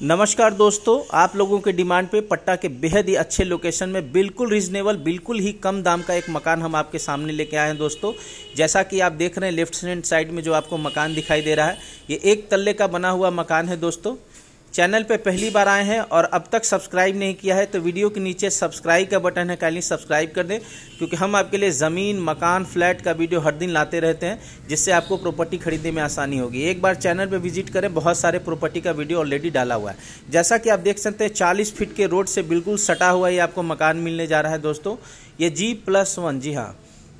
नमस्कार दोस्तों आप लोगों के डिमांड पे पट्टा के बेहद ही अच्छे लोकेशन में बिल्कुल रीजनेबल बिल्कुल ही कम दाम का एक मकान हम आपके सामने लेके आए हैं दोस्तों जैसा कि आप देख रहे हैं लेफ्ट हैंड साइड में जो आपको मकान दिखाई दे रहा है ये एक तल्ले का बना हुआ मकान है दोस्तों चैनल पे पहली बार आए हैं और अब तक सब्सक्राइब नहीं किया है तो वीडियो के नीचे सब्सक्राइब का बटन है काइंडली सब्सक्राइब कर दें क्योंकि हम आपके लिए ज़मीन मकान फ्लैट का वीडियो हर दिन लाते रहते हैं जिससे आपको प्रॉपर्टी खरीदने में आसानी होगी एक बार चैनल पर विजिट करें बहुत सारे प्रॉपर्टी का वीडियो ऑलरेडी डाला हुआ है जैसा कि आप देख सकते हैं चालीस फीट के रोड से बिल्कुल सटा हुआ ये आपको मकान मिलने जा रहा है दोस्तों ये जी प्लस वन जी हाँ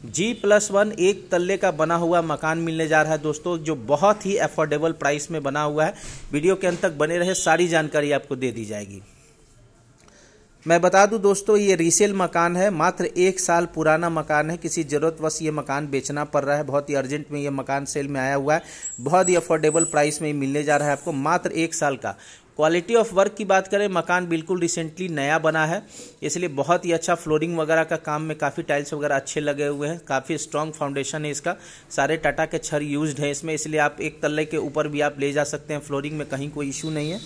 जी प्लस वन एक तल्ले का बना हुआ मकान मिलने जा रहा है दोस्तों जो बहुत ही अफोर्डेबल प्राइस में बना हुआ है वीडियो के अंत तक बने रहे सारी जानकारी आपको दे दी जाएगी मैं बता दूं दोस्तों ये रीसेल मकान है मात्र एक साल पुराना मकान है किसी ज़रूरतवश ये मकान बेचना पड़ रहा है बहुत ही अर्जेंट में ये मकान सेल में आया हुआ है बहुत ही अफोर्डेबल प्राइस में मिलने जा रहा है आपको मात्र एक साल का क्वालिटी ऑफ वर्क की बात करें मकान बिल्कुल रिसेंटली नया बना है इसलिए बहुत ही अच्छा फ्लोरिंग वगैरह का काम में काफ़ी टाइल्स वगैरह अच्छे लगे हुए हैं काफ़ी स्ट्रॉन्ग फाउंडेशन है इसका सारे टाटा के छर यूज्ड हैं इसमें इसलिए आप एक तल्ले के ऊपर भी आप ले जा सकते हैं फ्लोरिंग में कहीं कोई इशू नहीं है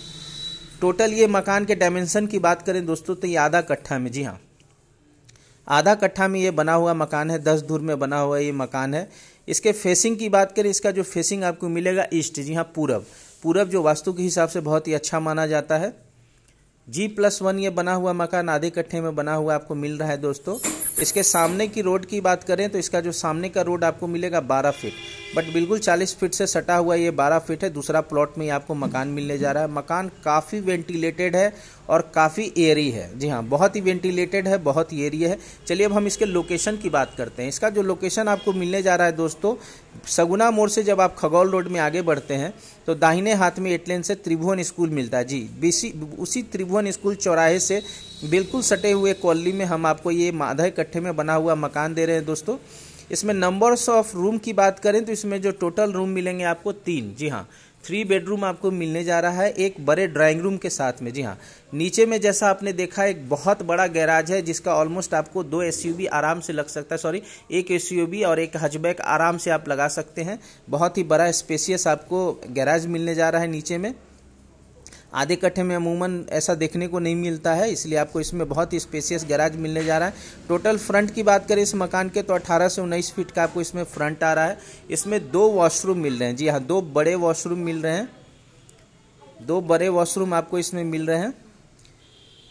टोटल ये मकान के डायमेंशन की बात करें दोस्तों तो ये आधा कट्ठा में जी हाँ आधा कट्ठा में ये बना हुआ मकान है दस धूर में बना हुआ ये मकान है इसके फेसिंग की बात करें इसका जो फेसिंग आपको मिलेगा ईस्ट जी हाँ पूरब पूरब जो वास्तु के हिसाब से बहुत ही अच्छा माना जाता है जी प्लस वन ये बना हुआ मकान आधे कट्ठे में बना हुआ आपको मिल रहा है दोस्तों इसके सामने की रोड की बात करें तो इसका जो सामने का रोड आपको मिलेगा बारह फीट बट बिल्कुल चालीस फीट से सटा हुआ ये बारह फीट है दूसरा प्लॉट में ही आपको मकान मिलने जा रहा है मकान काफ़ी वेंटिलेटेड है और काफ़ी एरी है जी हाँ बहुत ही वेंटिलेटेड है बहुत ही एरी है चलिए अब हम इसके लोकेशन की बात करते हैं इसका जो लोकेशन आपको मिलने जा रहा है दोस्तों सगुना मोड़ से जब आप खगौल रोड में आगे बढ़ते हैं तो दाहिने हाथ में एटलेन से त्रिभुवन स्कूल मिलता है जी बीसी उसी त्रिभुवन स्कूल चौराहे से बिल्कुल सटे हुए कॉलोनी में हम आपको ये आधा कट्ठे में बना हुआ मकान दे रहे हैं दोस्तों इसमें नंबर्स ऑफ रूम की बात करें तो इसमें जो टोटल रूम मिलेंगे आपको तीन जी हाँ थ्री बेडरूम आपको मिलने जा रहा है एक बड़े ड्राइंग रूम के साथ में जी हाँ नीचे में जैसा आपने देखा एक बहुत बड़ा गैराज है जिसका ऑलमोस्ट आपको दो एस आराम से लग सकता है सॉरी एक एस और एक हजबैक आराम से आप लगा सकते हैं बहुत ही बड़ा स्पेसियस आपको गैराज मिलने जा रहा है नीचे में आधे कट्ठे में अमूमन ऐसा देखने को नहीं मिलता है इसलिए आपको इसमें बहुत ही स्पेसियस गैराज मिलने जा रहा है टोटल फ्रंट की बात करें इस मकान के तो अट्ठारह से उन्नीस फीट का आपको इसमें फ्रंट आ रहा है इसमें दो वॉशरूम मिल रहे हैं जी हाँ दो बड़े वॉशरूम मिल रहे हैं दो बड़े वॉशरूम आपको इसमें मिल रहे हैं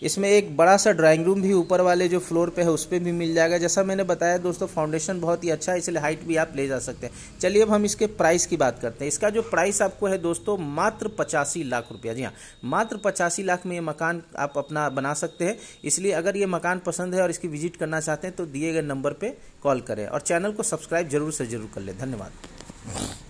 इसमें एक बड़ा सा ड्राइंग रूम भी ऊपर वाले जो फ्लोर पे है उस पर भी मिल जाएगा जैसा मैंने बताया दोस्तों फाउंडेशन बहुत ही अच्छा है इसलिए हाइट भी आप ले जा सकते हैं चलिए अब हम इसके प्राइस की बात करते हैं इसका जो प्राइस आपको है दोस्तों मात्र पचासी लाख रुपया जी हाँ मात्र पचासी लाख में ये मकान आप अपना बना सकते हैं इसलिए अगर ये मकान पसंद है और इसकी विजिट करना चाहते हैं तो दिए गए नंबर पर कॉल करें और चैनल को सब्सक्राइब जरूर से जरूर कर लें धन्यवाद